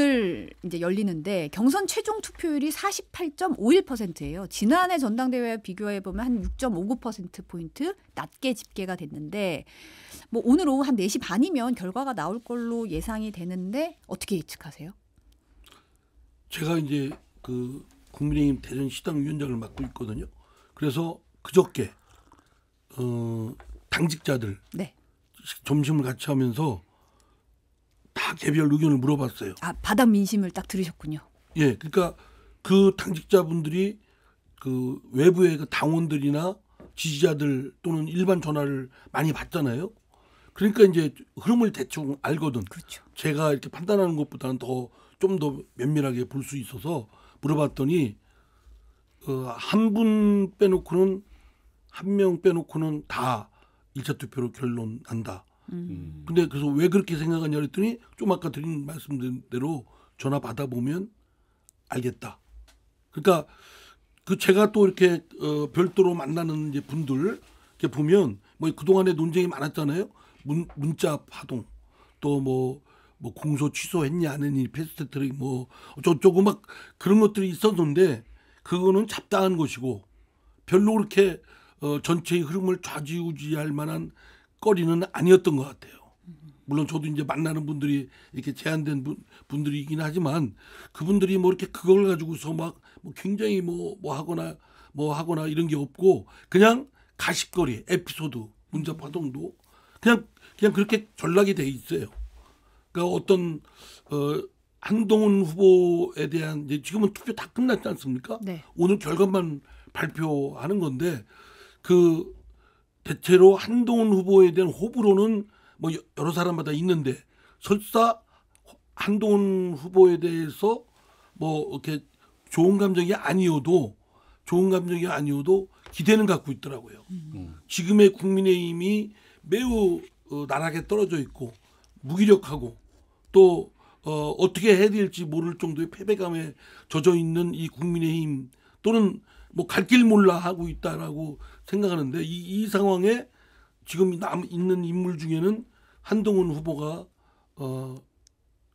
오늘 이제 열리는데 경선 최종 투표율이 48.51%예요. 지난해 전당대회와 비교해 보면 한6.59% 포인트 낮게 집계가 됐는데 뭐 오늘 오후 한 4시 반이면 결과가 나올 걸로 예상이 되는데 어떻게 예측하세요? 제가 이제 그 국민의힘 대전 시당 위원장을 맡고 있거든요. 그래서 그저께 어 당직자들 네. 점심을 같이 하면서 개별 의견을 물어봤어요. 아 바닥 민심을 딱 들으셨군요. 예, 그러니까 그 당직자분들이 그 외부의 그 당원들이나 지지자들 또는 일반 전화를 많이 받잖아요. 그러니까 이제 흐름을 대충 알거든. 그렇죠. 제가 이렇게 판단하는 것보다는 더 좀 더 면밀하게 볼 수 있어서 물어봤더니 어, 한분 빼놓고는 한 명 빼놓고는 다 일차 투표로 결론 난다. 음. 음. 근데 그래서 왜 그렇게 생각하냐 그랬더니 좀 아까 드린 말씀드린 대로 전화 받아보면 알겠다. 그러니까 그 제가 또 이렇게 어, 별도로 만나는 이제 분들 이렇게 보면 뭐 그동안에 논쟁이 많았잖아요. 문, 문자 파동 또 뭐 뭐 공소 취소했냐 안 했니 패스트 트랙 뭐저쩌고막 그런 것들이 있었는데 그거는 잡다한 것이고 별로 그렇게 어, 전체의 흐름을 좌지우지할 만한 거리는 아니었던 것 같아요. 물론 저도 이제 만나는 분들이 이렇게 제한된 분, 분들이긴 하지만 그분들이 뭐 이렇게 그걸 가지고서 막 뭐 굉장히 뭐, 뭐 하거나 뭐 하거나 이런 게 없고 그냥 가십거리, 에피소드, 문자 파동도 그냥 그냥 그렇게 전락이 돼 있어요. 그러니까 어떤 어 한동훈 후보에 대한 이제 지금은 투표 다 끝났지 않습니까? 네. 오늘 결과만 발표하는 건데 그 대체로 한동훈 후보에 대한 호불호는 뭐 여러 사람마다 있는데 설사 한동훈 후보에 대해서 뭐 이렇게 좋은 감정이 아니어도 좋은 감정이 아니어도 기대는 갖고 있더라고요. 음. 지금의 국민의힘이 매우 어, 나락에 떨어져 있고 무기력하고 또 어, 어떻게 해야 될지 모를 정도의 패배감에 젖어 있는 이 국민의힘 또는 뭐갈길 몰라 하고 있다라고 생각하는데 이, 이 상황에 지금 남 있는 인물 중에는 한동훈 후보가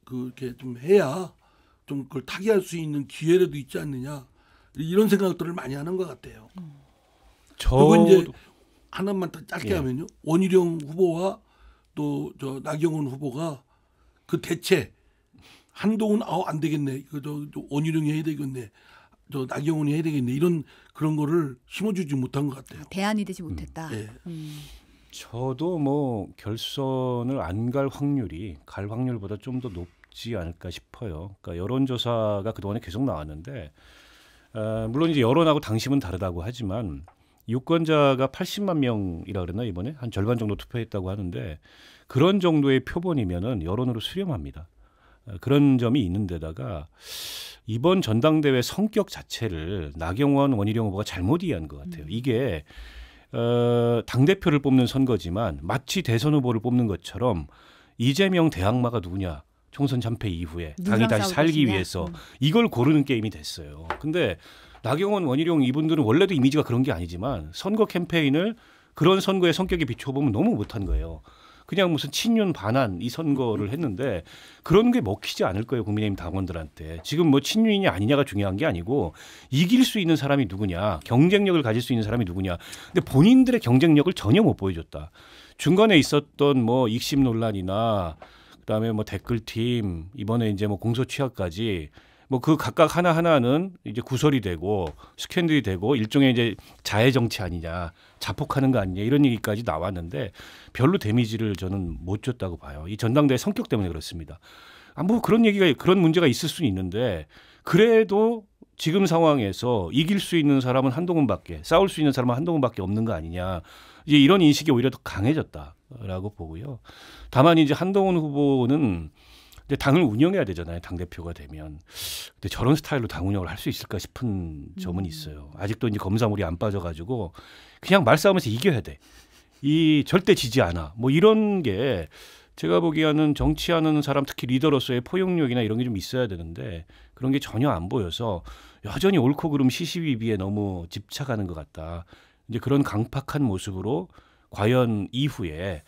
어그렇게좀 해야 좀 그걸 타개할 수 있는 기회라도 있지 않느냐 이런 생각들을 많이 하는 것 같아요. 저 이제 하나만 더 짧게 예. 하면요. 원희룡 후보와 또 저 나경원 후보가 그 대체 한동훈 아 안 되겠네. 그저 원희룡 해야 되겠네. 저 나경원이 해야 되겠네 이런 그런 거를 심어주지 못한 것 같아요. 대안이 되지 못했다. 음. 네. 음. 저도 뭐 결선을 안 갈 확률이 갈 확률보다 좀 더 높지 않을까 싶어요. 그러니까 여론조사가 그동안에 계속 나왔는데 어, 물론 이제 여론하고 당심은 다르다고 하지만 유권자가 80만 명이라 그랬나 이번에 한 절반 정도 투표했다고 하는데 그런 정도의 표본이면은 여론으로 수렴합니다. 아, 그런 점이 있는데다가 이번 전당대회 성격 자체를 나경원 원희룡 후보가 잘못 이해한 것 같아요. 음. 이게 어, 당 대표를 뽑는 선거지만 마치 대선 후보를 뽑는 것처럼 이재명 대항마가 누구냐 총선 참패 이후에 당이 다시 살기 것냐 위해서 음. 이걸 고르는 게임이 됐어요. 근데 나경원 원희룡 이분들은 원래도 이미지가 그런 게 아니지만 선거 캠페인을 그런 선거의 성격에 비춰보면 너무 못한 거예요. 그냥 무슨 친윤 반한 이 선거를 했는데 그런 게 먹히지 않을 거예요 국민의힘 당원들한테 지금 뭐 친윤이냐 아니냐가 중요한 게 아니고 이길 수 있는 사람이 누구냐 경쟁력을 가질 수 있는 사람이 누구냐 근데 본인들의 경쟁력을 전혀 못 보여줬다 중간에 있었던 뭐 익심 논란이나 그다음에 뭐 댓글팀 이번에 이제 뭐 공소 취하까지 뭐그 각각 하나 하나는 이제 구설이 되고 스캔들이 되고 일종의 이제 자해 정치 아니냐 자폭하는 거 아니냐 이런 얘기까지 나왔는데 별로 데미지를 저는 못 줬다고 봐요. 이 전당대회 성격 때문에 그렇습니다. 아뭐 그런 얘기가 그런 문제가 있을 수는 있는데 그래도 지금 상황에서 이길 수 있는 사람은 한동훈밖에 싸울 수 있는 사람은 한동훈밖에 없는 거 아니냐 이제 이런 인식이 오히려 더 강해졌다라고 보고요. 다만 이제 한동훈 후보는 근데 당을 운영해야 되잖아요. 당 대표가 되면. 근데 저런 스타일로 당 운영을 할 수 있을까 싶은 점은 음. 있어요. 아직도 이제 검사물이 안 빠져가지고 그냥 말싸움에서 이겨야 돼. 이 절대 지지 않아. 뭐 이런 게 제가 보기에는 정치하는 사람 특히 리더로서의 포용력이나 이런 게 좀 있어야 되는데 그런 게 전혀 안 보여서 여전히 옳고 그름 시시비비에 너무 집착하는 것 같다. 이제 그런 강팍한 모습으로 과연 이후에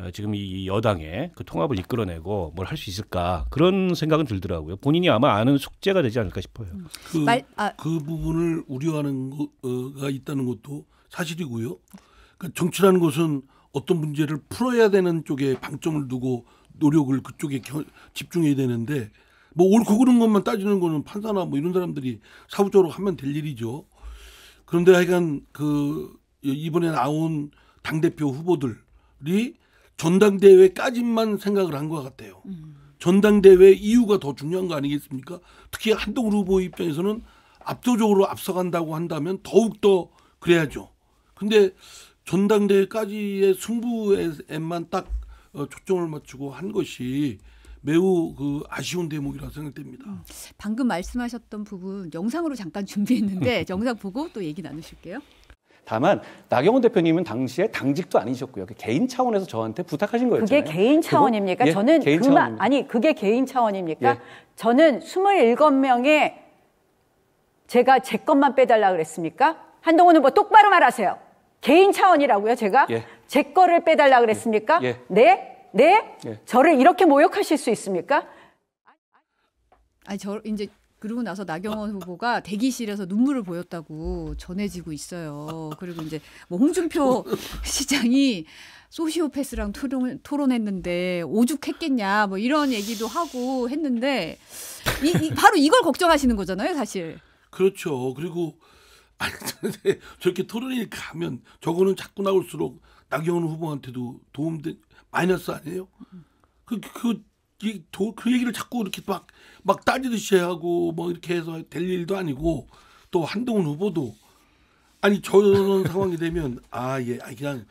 어, 지금 이 여당의 그 통합을 이끌어내고 뭘 할 수 있을까 그런 생각은 들더라고요. 본인이 아마 아는 숙제가 되지 않을까 싶어요. 음. 그, 말, 아. 그 부분을 우려하는 거가 있다는 것도 사실이고요. 그러니까 정치라는 것은 어떤 문제를 풀어야 되는 쪽에 방점을 두고 노력을 그쪽에 겨, 집중해야 되는데 뭐 옳고 그른 것만 따지는 거는 판사나 뭐 이런 사람들이 사후적으로 하면 될 일이죠. 그런데 하여간 그 이번에 나온 당대표 후보들이 전당대회까지만 생각을 한 것 같아요. 음. 전당대회 이유가 더 중요한 거 아니겠습니까? 특히 한동훈 후보 입장에서는 압도적으로 앞서간다고 한다면 더욱더 그래야죠. 근데 전당대회까지의 승부에만 딱 어, 초점을 맞추고 한 것이 매우 그 아쉬운 대목이라 생각됩니다. 음. 방금 말씀하셨던 부분 영상으로 잠깐 준비했는데 영상 보고 또 얘기 나누실게요. 다만 나경원 대표님은 당시에 당직도 아니셨고요. 그 개인 차원에서 저한테 부탁하신 거였잖아요. 그게 개인 차원입니까? 그거? 예, 저는 예, 그만 아니 그게 개인 차원입니까? 예. 저는 27명의 제가 제 것만 빼달라 그랬습니까? 한동훈 후보 똑바로 말하세요. 개인 차원이라고요, 제가? 예. 제 거를 빼달라 그랬습니까? 예. 예. 네? 네? 예. 저를 이렇게 모욕하실 수 있습니까? 아니, 저 이제 그리고 나서 나경원 후보가 대기실에서 눈물을 보였다고 전해지고 있어요. 그리고 이제 뭐 홍준표 시장이 소시오패스랑 토론, 토론했는데 오죽했겠냐 뭐 이런 얘기도 하고 했는데 이, 이 바로 이걸 걱정하시는 거잖아요, 사실. 그렇죠. 그리고 아니 저렇게 토론이 가면 저거는 자꾸 나올수록 나경원 후보한테도 도움된 마이너스 아니에요? 그, 그그 얘기를 자꾸 이렇게 막, 막 따지듯이 하고 뭐 이렇게 해서 될 일도 아니고 또 한동훈 후보도 아니 저런 상황이 되면 아 예 그냥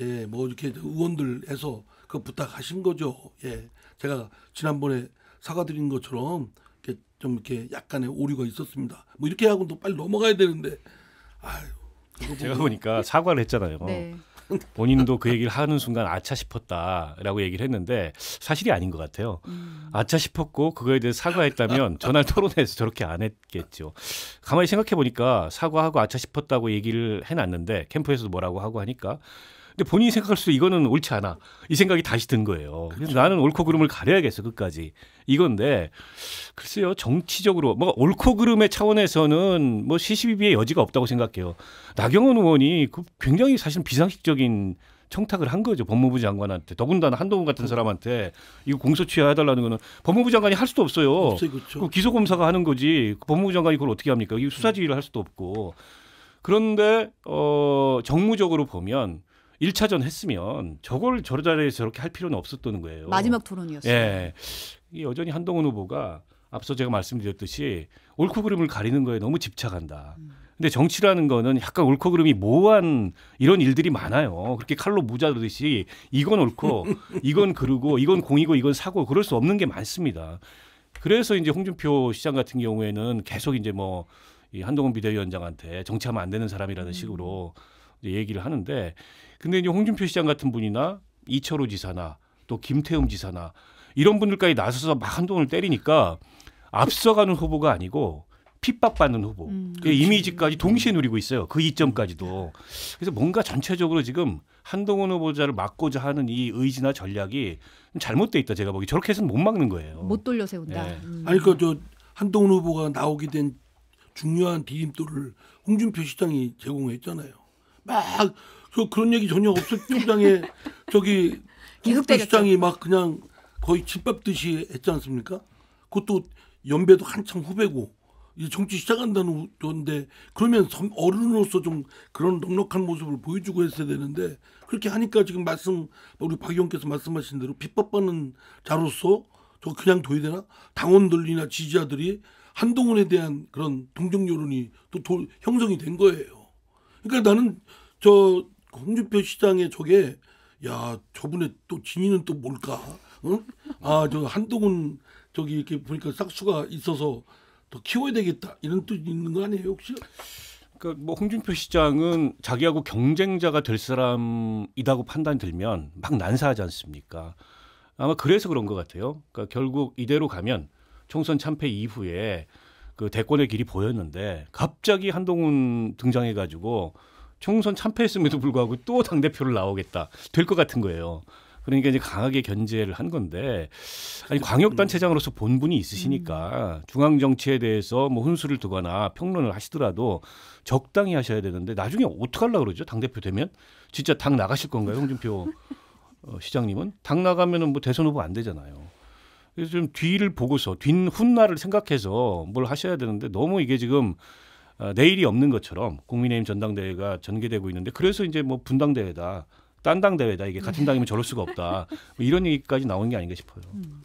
예 뭐 이렇게 의원들 해서 그 부탁하신 거죠 예 제가 지난번에 사과드린 것처럼 이렇게 좀 이렇게 약간의 오류가 있었습니다 뭐 이렇게 하고 또 빨리 넘어가야 되는데 아유 제가 보니까 사과를 했잖아요 네. 본인도 그 얘기를 하는 순간 아차 싶었다라고 얘기를 했는데 사실이 아닌 것 같아요. 음. 아차 싶었고 그거에 대해 사과했다면 전날 토론회에서 저렇게 안 했겠죠. 가만히 생각해 보니까 사과하고 아차 싶었다고 얘기를 해놨는데 캠프에서도 뭐라고 하고 하니까 근데 본인이 생각할수록 이거는 옳지 않아. 이 생각이 다시 든 거예요. 그래서 그렇죠. 나는 옳고 그름을 가려야겠어 끝까지. 이건데 글쎄요 정치적으로 뭐 옳고 그름의 차원에서는 뭐 시시비비의 여지가 없다고 생각해요. 나경원 의원이 그 굉장히 사실 비상식적인 청탁을 한 거죠 법무부 장관한테 더군다나 한동훈 같은 사람한테 이거 공소 취하해달라는 거는 법무부 장관이 할 수도 없어요. 없어요 그렇죠. 그 기소 검사가 하는 거지 그 법무부 장관이 그걸 어떻게 합니까? 이 수사지휘를 할 수도 없고 그런데 어 정무적으로 보면 1차전 했으면 저걸 저러 자리에서 저렇게 할 필요는 없었던 거예요. 마지막 토론이었어요. 예. 여전히 한동훈 후보가 앞서 제가 말씀드렸듯이 옳고 그름을 가리는 거에 너무 집착한다. 음. 근데 정치라는 거는 약간 옳고 그름이 모호한 이런 일들이 많아요. 그렇게 칼로 무자르듯이 이건 옳고 이건 그르고 이건 공이고 이건 사고 그럴 수 없는 게 많습니다. 그래서 이제 홍준표 시장 같은 경우에는 계속 이제 뭐이 한동훈 비대위원장한테 정치하면 안 되는 사람이라는 음. 식으로 얘기를 하는데 근데 이제 홍준표 시장 같은 분이나 이철호 지사나 또 김태흠 지사나 이런 분들까지 나서서 막 한동훈을 때리니까 앞서가는 후보가 아니고 핍박받는 후보 음, 그 이미지까지 동시에 음. 누리고 있어요. 그 이점까지도 그래서 뭔가 전체적으로 지금 한동훈 후보자를 막고자 하는 이 의지나 전략이 잘못돼 있다 제가 보기 저렇게 해서는 못 막는 거예요. 못 돌려 세운다. 네. 음. 아니 그저 한동훈 후보가 나오게 된 중요한 디딤돌을 홍준표 시장이 제공했잖아요. 막저 그런 얘기 전혀 없을죠 시장에 저기 기국대 시장이 막 그냥 거의 집밥듯이 했지 않습니까? 그것도 연배도 한창 후배고 이 정치 시작한다는 건데 그러면 어른으로서 좀 그런 넉넉한 모습을 보여주고 했어야 되는데 그렇게 하니까 지금 말씀 우리 박 의원께서 말씀하신 대로 비법받는 자로서 저 그냥 둬야 되나 당원들이나 지지자들이 한동훈에 대한 그런 동정 여론이 또 도, 형성이 된 거예요. 그러니까 나는 저 홍준표 시장의 저게 야 저분의 또 진위는 또 뭘까? 응? 아저 한동훈 저기 이렇게 보니까 싹수가 있어서 더 키워야 되겠다 이런 뜻 있는 거 아니에요 혹시? 그러니까 뭐 홍준표 시장은 자기하고 경쟁자가 될 사람이라고 판단들면 막 난사하지 않습니까? 아마 그래서 그런 것 같아요. 그러니까 결국 이대로 가면 총선 참패 이후에 그 대권의 길이 보였는데 갑자기 한동훈 등장해가지고 총선 참패했음에도 불구하고 또 당 대표를 나오겠다 될 것 같은 거예요. 그러니까 이제 강하게 견제를 한 건데 아니 광역단체장으로서 본분이 있으시니까 중앙 정치에 대해서 뭐 훈수를 두거나 평론을 하시더라도 적당히 하셔야 되는데 나중에 어떻게 하려 고 그러죠 당 대표 되면 진짜 당 나가실 건가요 홍준표 어, 시장님은 당 나가면은 뭐 대선 후보 안 되잖아요. 그래서 좀 뒤를 보고서 뒷 훗날을 생각해서 뭘 하셔야 되는데 너무 이게 지금 어, 내일이 없는 것처럼 국민의힘 전당대회가 전개되고 있는데 그래서 이제 뭐 분당대회다. 딴당 대회다 이게 같은 당이면 저럴 수가 없다 뭐 이런 얘기까지 나온 게 아닌가 싶어요. 음.